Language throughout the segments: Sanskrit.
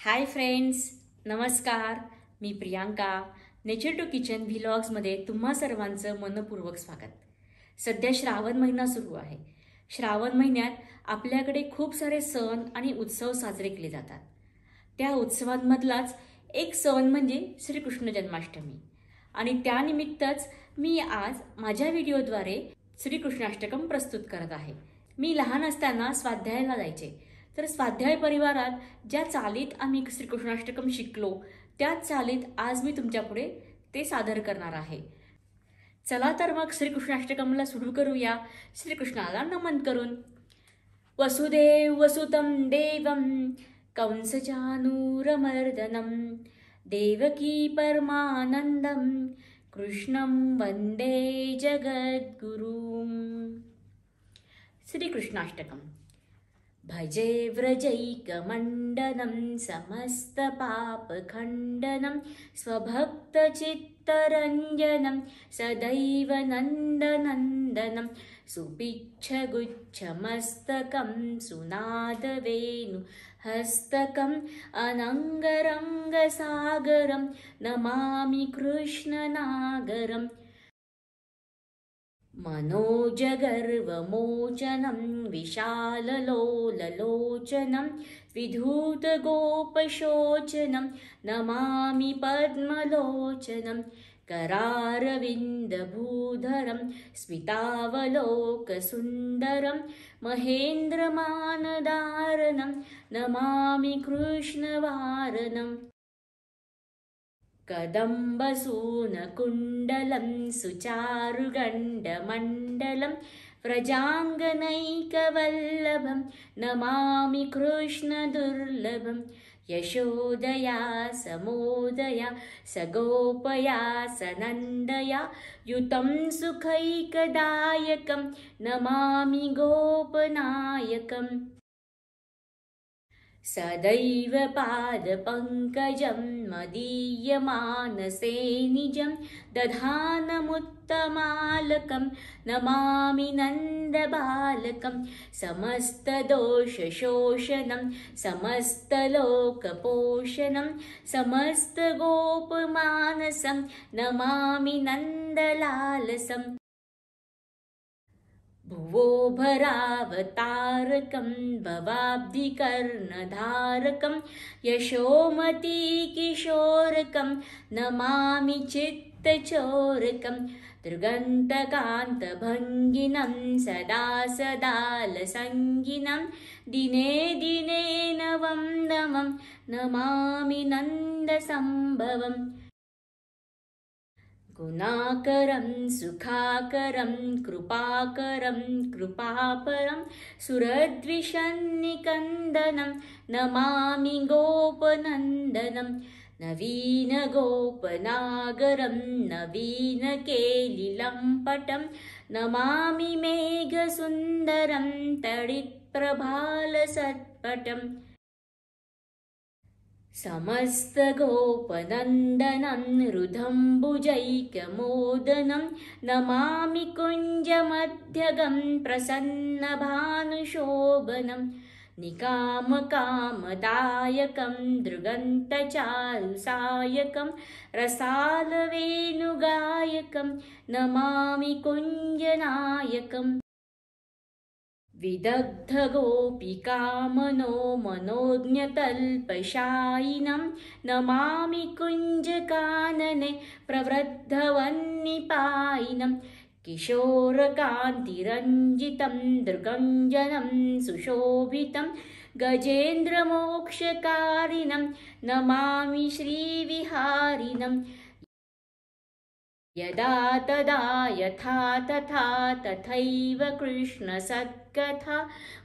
हाय फ्रेंड्स नमस्कार मी प्रियांका नेचर टू किचन व्हिलॉग्समध्ये तुम्हा सर्वांचं मनपूर्वक स्वागत सध्या श्रावण महिना सुरू आहे श्रावण महिन्यात आपल्याकडे खूप सारे सण आणि उत्सव साजरे केले जातात त्या उत्सवांमधलाच एक सण म्हणजे श्रीकृष्ण जन्माष्टमी आणि त्यानिमित्तच मी आज माझ्या व्हिडिओद्वारे श्रीकृष्णाष्टकम प्रस्तुत करत आहे मी लहान असताना स्वाध्यायाला जायचे तर स्वाध्याय परिवारात ज्या चालीत आम्ही श्रीकृष्णाष्टकम शिकलो त्याच चालीत आज मी तुमच्यापुढे ते सादर करणार आहे चला तर मग श्रीकृष्णाष्टकमला सुरू करूया श्रीकृष्णाला नमन करून वसुदेव वसुतम देवम कंसचानूरमर्दनम देवकी परमानंदम कृष्णम वंदे जगद्गुरू श्रीकृष्णाष्टकम भजे व्रजैकमण्डनं समस्तपापखण्डनं स्वभक्तचित्तरञ्जनं सदैव नन्दनन्दनं सुभिच्छगुच्छमस्तकं हस्तकम् अनङ्गरङ्गसागरं नमामि कृष्णनागरम् मनोजगर्वमोचनं विशाललोललोचनं विधूतगोपशोचनं नमामि पद्मलोचनं करारविन्दभूधरं स्मितावलोकसुन्दरं महेन्द्रमानदारनं नमामि कृष्णवारनम् कदम्बसूनकुण्डलं सुचारुगण्डमण्डलं प्रजाङ्गनैकवल्लभं नमामि कृष्णदुर्लभं यशोदया समोदया सगोपया सनन्दया युतं सुखैकदायकं नमामि गोपनायकम् सदैव पादपङ्कजं मदीयमानसे निजं दधानमुत्तमालकं नमामि नन्दबालकं समस्तदोषशोषणं समस्तलोकपोषणं समस्तगोपमानसं नमामि नन्दलालसं भुवो भरावतारकं भवाब्धिकर्णधारकं यशोमतीकिशोरकं नमामि चित्तचोरकं दृगन्तकान्तभङ्गिनं सदा सदालसङ्गिनं दिने दिने नवं नमं नमामि नन्दसम्भवम् गुणाकरं सुखाकरं कृपाकरं कृपापरं सुरद्विषन्निकन्दनं नमामि गोपनन्दनं नवीनगोपनागरं नवीनकेलिलं पटं नमामि मेघसुन्दरं तडिप्रभालसत्पटम् समस्तगोपनन्दनं रुदम्बुजैकमोदनं नमामि कुञ्जमध्यगं प्रसन्नभानुशोभनं निकामकामदायकं दृगन्तचारुसायकं रसालवेणुगायकं नमामि कुञ्जनायकम् विदग्धगोपिकामनो मनोज्ञतल्पशायिनं नमामि कुञ्जकानने प्रवृद्धवन्निपायिनं किशोरकान्तिरञ्जितं दृगञ्जनं सुशोभितं गजेन्द्रमोक्षकारिणं नमामि श्रीविहारिणम् यदा तदा यथा तथा तथैव कृष्णसत्कथा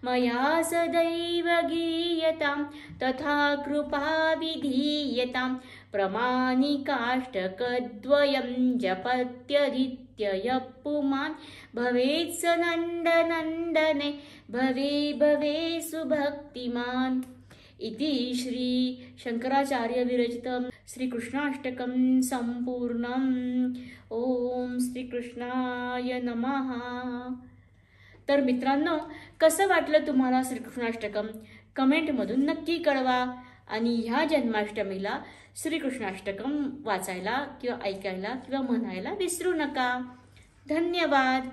मया सदैव गीयतां तथा कृपा विधीयतां प्रमाणिकाष्टकद्वयं जपत्यरित्ययपुमान् भवेत्स नन्दनन्दने भवे भवे सुभक्तिमान् इति श्री शंकराचार्य विरचित श्रीकृष्णाष्टकं संपूर्णम् ओम श्रीकृष्णाय नमः तर मित्रांनो कसं वाटलं तुम्हाला श्रीकृष्णाष्टकम कमेंटमधून नक्की कळवा आणि ह्या जन्माष्टमीला श्रीकृष्णाष्टकम वाचायला किंवा ऐकायला किंवा म्हणायला विसरू नका धन्यवाद